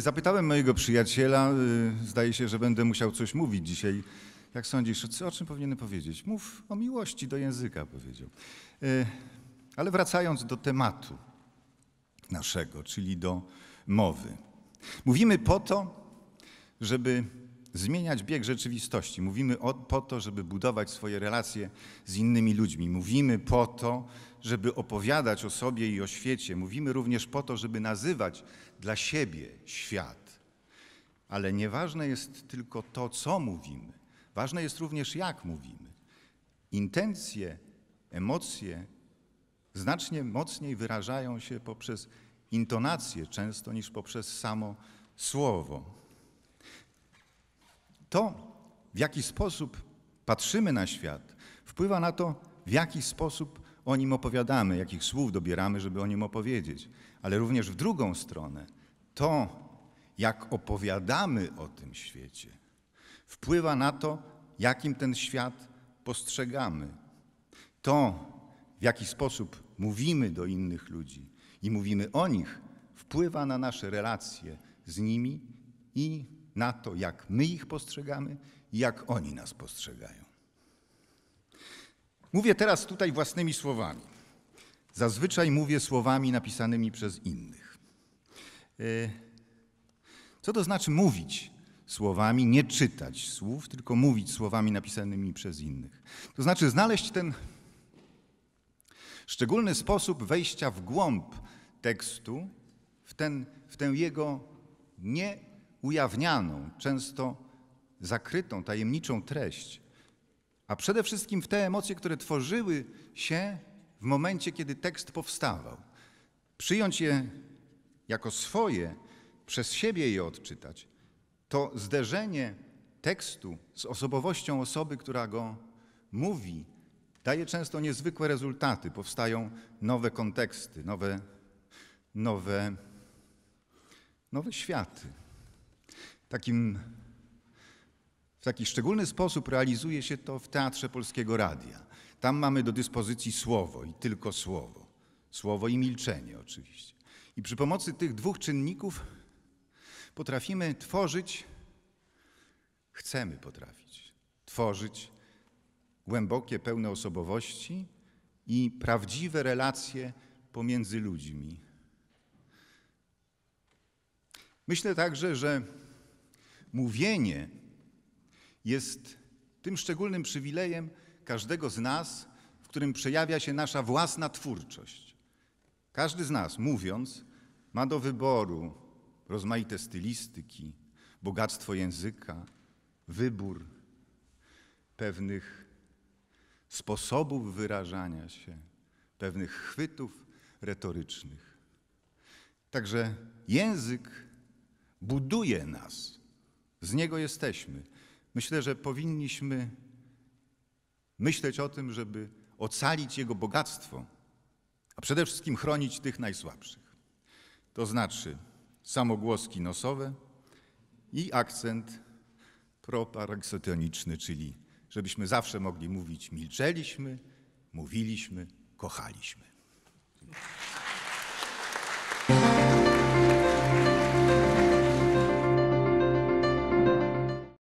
Zapytałem mojego przyjaciela, y, zdaje się, że będę musiał coś mówić dzisiaj. Jak sądzisz, o czym powinienem powiedzieć? Mów o miłości do języka, powiedział. Y, ale wracając do tematu naszego, czyli do mowy. Mówimy po to, żeby zmieniać bieg rzeczywistości. Mówimy o, po to, żeby budować swoje relacje z innymi ludźmi. Mówimy po to, żeby opowiadać o sobie i o świecie. Mówimy również po to, żeby nazywać dla siebie świat. Ale nieważne jest tylko to, co mówimy. Ważne jest również, jak mówimy. Intencje, emocje znacznie mocniej wyrażają się poprzez intonację często niż poprzez samo słowo. To, w jaki sposób patrzymy na świat, wpływa na to, w jaki sposób o nim opowiadamy, jakich słów dobieramy, żeby o nim opowiedzieć. Ale również w drugą stronę, to, jak opowiadamy o tym świecie, wpływa na to, jakim ten świat postrzegamy. To, w jaki sposób mówimy do innych ludzi i mówimy o nich, wpływa na nasze relacje z nimi i na to, jak my ich postrzegamy i jak oni nas postrzegają. Mówię teraz tutaj własnymi słowami. Zazwyczaj mówię słowami napisanymi przez innych. E, co to znaczy mówić słowami, nie czytać słów, tylko mówić słowami napisanymi przez innych? To znaczy znaleźć ten szczególny sposób wejścia w głąb tekstu, w, ten, w tę jego nie ujawnianą, często zakrytą, tajemniczą treść, a przede wszystkim w te emocje, które tworzyły się w momencie, kiedy tekst powstawał. Przyjąć je jako swoje, przez siebie je odczytać, to zderzenie tekstu z osobowością osoby, która go mówi, daje często niezwykłe rezultaty. Powstają nowe konteksty, nowe, nowe, nowe światy. Takim, w taki szczególny sposób realizuje się to w Teatrze Polskiego Radia. Tam mamy do dyspozycji słowo i tylko słowo. Słowo i milczenie oczywiście. I przy pomocy tych dwóch czynników potrafimy tworzyć, chcemy potrafić, tworzyć głębokie, pełne osobowości i prawdziwe relacje pomiędzy ludźmi. Myślę także, że Mówienie jest tym szczególnym przywilejem każdego z nas, w którym przejawia się nasza własna twórczość. Każdy z nas, mówiąc, ma do wyboru rozmaite stylistyki, bogactwo języka, wybór pewnych sposobów wyrażania się, pewnych chwytów retorycznych. Także język buduje nas. Z Niego jesteśmy. Myślę, że powinniśmy myśleć o tym, żeby ocalić Jego bogactwo, a przede wszystkim chronić tych najsłabszych. To znaczy samogłoski nosowe i akcent proparaksotyoniczny, czyli żebyśmy zawsze mogli mówić milczeliśmy, mówiliśmy, kochaliśmy.